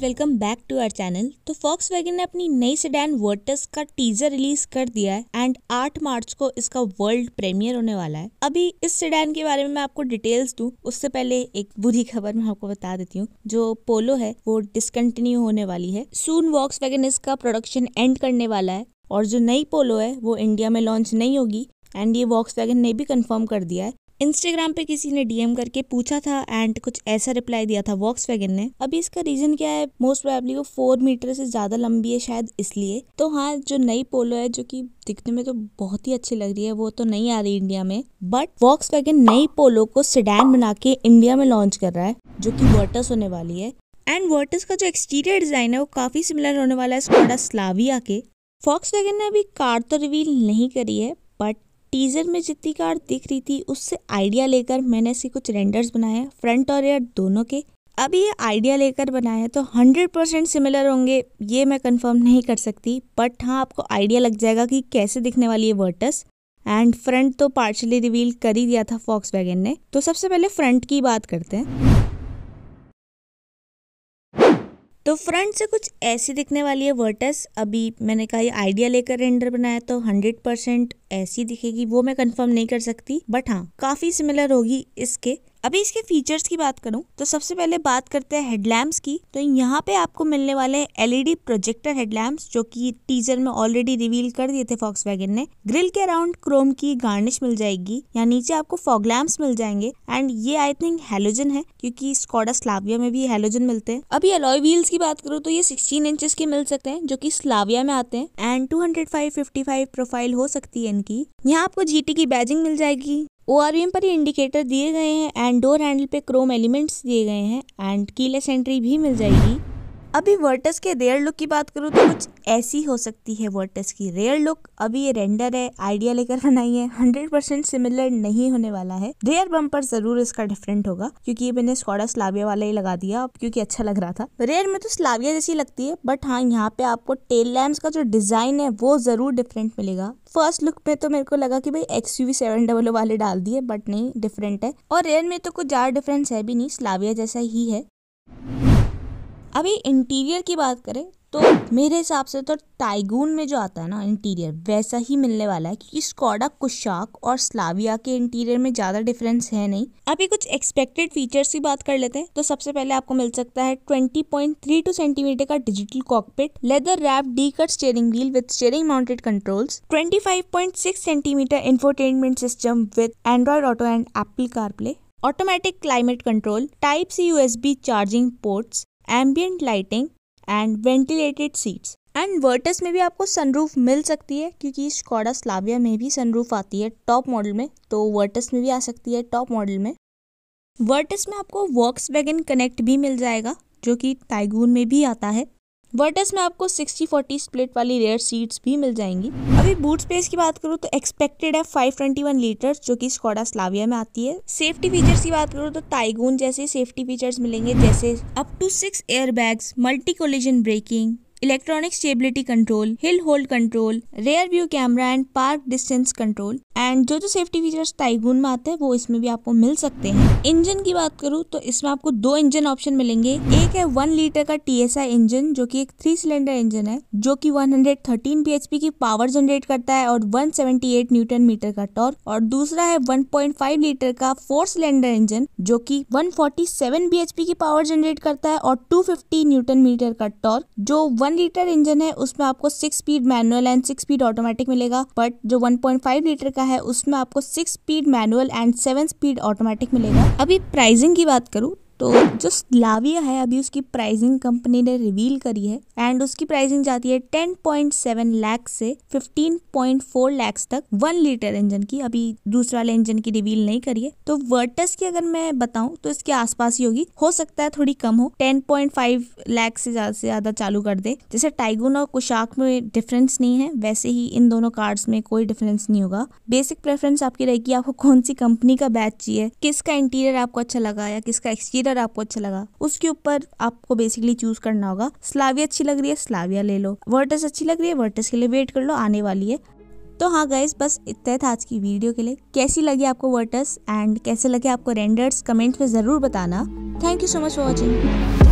guys welcome back to our channel तो Volkswagen ने अपनी नई सेडान वर्टस का टीजर रिलीज कर दिया है एंड 8 मार्च को इसका वर्ल्ड प्रीमियर होने वाला है अभी इस सेडान के बारे में मैं आपको डिटेल्स दूं उससे पहले एक बुरी खबर मैं आपको बता देती हूँ जो पोलो है वो डिसकंटिन्यू होने वाली है सून वॉक्स वैगन इसका प्रोडक्शन एंड करने वाला है और जो नई पोलो है वो इंडिया में लॉन्च नहीं होगी एंड ये वॉक्स वैगन ने भी कंफर्म कर दिया है इंस्टाग्राम पे किसी ने डीएम करके पूछा था एंड कुछ ऐसा रिप्लाई दिया था वॉक्स वैगन ने अभी इसका रीजन क्या है मोस्ट प्रोबेबली वो फोर मीटर से ज्यादा लंबी है शायद इसलिए तो हाँ जो नई पोलो है जो कि दिखने में तो बहुत ही अच्छी लग रही है वो तो नहीं आ रही इंडिया में बट वॉक्स नई पोलो को सिडैन बना के इंडिया में लॉन्च कर रहा है जो की वर्टस होने वाली है एंड वर्टस का जो एक्सटीरियर डिज़ाइन है वो काफ़ी सिमिलर होने वाला है स्कोडा स्लाविया के फॉक्स वैगन ने अभी कार तो रिवील नहीं करी है बट टीज़र में जितनी कार दिख रही थी उससे आइडिया लेकर मैंने ऐसे कुछ रेंडर्स बनाए फ्रंट और रेयर दोनों के अब ये आइडिया लेकर बनाए तो हंड्रेड परसेंट सिमिलर होंगे ये मैं कंफर्म नहीं कर सकती बट हाँ आपको आइडिया लग जाएगा कि कैसे दिखने वाली है वर्टस एंड फ्रंट तो पार्शली रिवील कर ही दिया था फॉक्स वैगन ने तो सबसे पहले फ्रंट की बात करते हैं तो फ्रंट से कुछ ऐसी दिखने वाली है वर्टस अभी मैंने कहा ये आइडिया लेकर रेंडर बनाया तो 100 परसेंट ऐसी दिखेगी वो मैं कंफर्म नहीं कर सकती बट हाँ काफ़ी सिमिलर होगी इसके अभी इसके फीचर्स की बात करूँ तो सबसे पहले बात करते हैं हेडलैम्प्स की तो यहाँ पे आपको मिलने वाले एलईडी प्रोजेक्टर हेडलैम्प्स जो कि टीजर में ऑलरेडी रिवील कर दिए थे फॉक्स ने ग्रिल के अराउंड क्रोम की गार्निश मिल जाएगी या नीचे आपको फॉग लैम्प्स मिल जाएंगे एंड ये आई थिंक हेलोजन है क्योंकि स्कॉडा स्लाविया में भी हेलोजन मिलते हैं अभी अलॉय व्हील्स की बात करूँ तो ये सिक्सटीन इंचेस के मिल सकते हैं जो की स्लाविया में आते हैं एंड टू हंड्रेड प्रोफाइल हो सकती है इनकी यहाँ आपको जीटी की बैजिंग मिल जाएगी ओ पर ये इंडिकेटर दिए गए हैं एंड डोर हैंडल पे क्रोम एलिमेंट्स दिए गए हैं एंड कीलेस एंट्री भी मिल जाएगी अभी वर्टस के रेयर लुक की बात करूँ तो कुछ ऐसी हो सकती है वर्टस की रेयर लुक अभी ये रेंडर है आइडिया लेकर बनाई है हंड्रेड परसेंट सिमिलर नहीं होने वाला है रेयर बम्पर जरूर इसका डिफरेंट होगा क्योंकि ये मैंने स्कॉडा स्लाविया वाला ही लगा दिया क्योंकि अच्छा लग रहा था रेयर में तो स्लाविया जैसी लगती है बट हाँ यहाँ पे आपको टेल लैम्प का जो डिजाइन है वो जरूर डिफरेंट मिलेगा फर्स्ट लुक में तो मेरे को लगा कि भाई एक्स यू सेवन डबल वाले डाल दिए बट नहीं डिफरेंट है और रेयर में तो कुछ ज्यादा डिफरेंस है भी नहीं स्लाविया जैसा ही है अभी इंटीरियर की बात करें तो मेरे हिसाब से तो टाइगून में जो आता है ना इंटीरियर वैसा ही मिलने वाला है क्योंकि स्कॉडा कुशाक और स्लाविया के इंटीरियर में ज़्यादा डिफरेंस है नहीं अभी कुछ एक्सपेक्टेड फीचर्स की बात कर लेते हैं तो सबसे पहले आपको मिल सकता है 20.32 सेंटीमीटर का digital cockpit leather wrap D cut steering wheel with steering mounted controls six centimetre infotainment system with Android auto and Apple CarPlay automatic climate control type C USB charging ports ambient lighting and ventilated seats and Virtus में भी आपको sunroof मिल सकती है क्योंकि Skoda Slavia में भी sunroof आती है टॉप मॉडल में तो वर्टस में भी आ सकती है टॉप मॉडल में वर्टस में आपको वॉक्स वैगन कनेक्ट भी मिल जाएगा जो कि टाइगून में भी आता है वर्टस में आपको 60-40 स्प्लिट वाली रेयर सीट्स भी मिल जाएंगी अभी बूट स्पेस की बात करूँ तो एक्सपेक्टेड है 521 लीटर जो कि स्कॉडा स्लाविया में आती है सेफ्टी फीचर्स की बात करूँ तो टाइगून जैसे सेफ्टी फीचर्स मिलेंगे जैसे up to six air bags multi collision braking electronic stability control hill hold control rear view camera and park distance control and जो जो सेफ्टी फीचर्स टाइगून में आते हैं वो इसमें भी आपको मिल सकते हैं इंजन की बात करूँ तो इसमें आपको दो इंजन ऑप्शन मिलेंगे एक है वन लीटर का टी इंजन जो की एक थ्री सिलेंडर इंजन है जो कि 113 bhp की पावर जनरेट करता है और वन न्यूटन मीटर का टॉर्क और दूसरा है वन लीटर का फोर सिलेंडर इंजन जो कि 147 bhp की पावर जनरेट करता है और 250 न्यूटन मीटर का टॉर्क जो वन लीटर इंजन है उसमें आपको six speed manual and six speed automatic मिलेगा बट जो 1.5 लीटर का है उसमें आपको six speed manual and seven speed automatic मिलेगा अभी प्राइसिंग की बात करूँ तो जो लाविया है अभी उसकी प्राइसिंग कंपनी ने रिवील करी है एंड उसकी प्राइसिंग जाती है 10.7 लाख से 15.4 लाख तक वन लीटर इंजन की अभी दूसरा वाले इंजन की रिवील नहीं करी है तो वर्टस की अगर मैं बताऊं तो इसके आसपास ही होगी हो सकता है थोड़ी कम हो 10.5 लाख से ज्यादा से ज्यादा चालू कर दे जैसे टाइगुन और कुशाक में डिफरेंस नहीं है वैसे ही इन दोनों कार्ड्स में कोई डिफरेंस नहीं होगा बेसिक प्रेफरेंस आपकी रहेगी आपको कौन सी कंपनी का बैच चाहिए किसका इंटीरियर आपको अच्छा लगा या किसका एक्सटीरियर कलर आपको अच्छा लगा उसके ऊपर आपको बेसिकली चूज करना होगा स्लाविया अच्छी लग रही है स्लाविया ले लो वर्टस अच्छी लग रही है वर्टस के लिए वेट कर लो आने वाली है तो हाँ गाइज बस इतना था आज की वीडियो के लिए कैसी लगी आपको वर्टस एंड कैसे लगे आपको रेंडर्स कमेंट्स में ज़रूर बताना thank you so much for watching